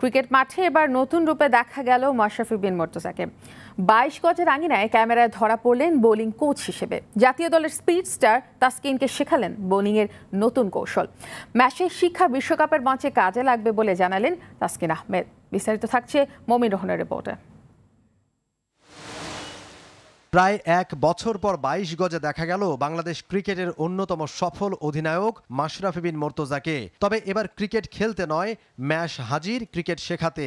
cricket মাঠে এবার নতুন রূপে দেখা গেল মাশরাফি বিন মোর্তজাকে বাইশ গজের আঙিনায় ক্যামেরায় ধরা পড়লেন বোলিং কোচ হিসেবে জাতীয় দলের স্পিড স্টার তাসকিনকে শেখালেন বোলিংয়ের নতুন কৌশল ম্যাচের শিক্ষা বিশ্বকাপের মঞ্চে কাজে লাগবে বলে জানালেন তাসকিন আহমেদ বিস্তারিত থাকছে মমিন রহনের রিপোর্টে প্রায় এক বছর পর ২২ গজে দেখা গেল বাংলাদেশ ক্রিকেটের অন্যতম সফল অধিনায়ক মাশরাফি বিন তবে এবার ক্রিকেট খেলতে নয় ম্যাশ হাজির ক্রিকেট শেখাতে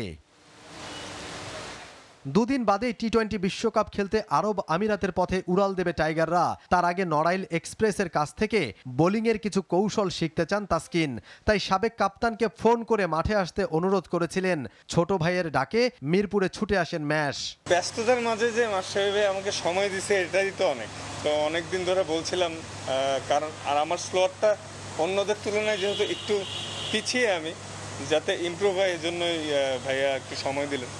দুদিন বাদেই টি টোয়েন্টি বিশ্বকাপ খেলতে আরব আমিরাতের পথে উড়াল দেবে টাইগাররা তার আগে নড়াইল এক্সপ্রেসের কাছ থেকে বোলিংয়ের কিছু কৌশল শিখতে চান তাস্কিন তাই সাবেক কাপ্তানকে ফোন করে মাঠে আসতে অনুরোধ করেছিলেন ছোট ভাইয়ের ডাকে মিরপুরে ছুটে আসেন ম্যাশ ব্যস্ততার মাঝে যে মাস সাহেবে আমাকে সময় দিছে এটাই তো অনেক তো অনেকদিন ধরে বলছিলাম কারণ আর আমার স্লটটা অন্যদের তুলনায় যেহেতু একটু পিছিয়ে আমি যাতে ইম্প্রুভ হয় এই জন্যই ভাইয়া একটু সময় দিলেন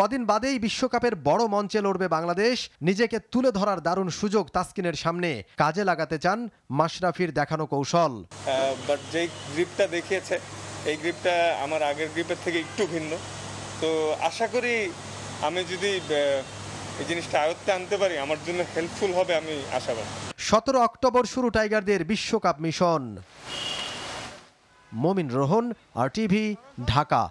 কদিন বাদেই বিশ্বকাপের বড় মঞ্চে লড়বে বাংলাদেশ নিজেকে তুলে ধরার দারুণ সুযোগ তাসকিনের সামনে কাজে লাগাতে চান মাশরাফির দেখানো কৌশল বাট যেই গ্রিপটা দেখিয়েছে এই গ্রিপটা আমার আগের গ্রিপের থেকে একটু ভিন্ন তো আশা করি আমি যদি এই জিনিসটা আয়ত্তে আনতে পারি আমার জন্য হেল্পফুল হবে আমি আশাবাদী সতেরো অক্টোবর শুরু টাইগারদের বিশ্বকাপ মিশন মমিন রোহন আর টিভি ঢাকা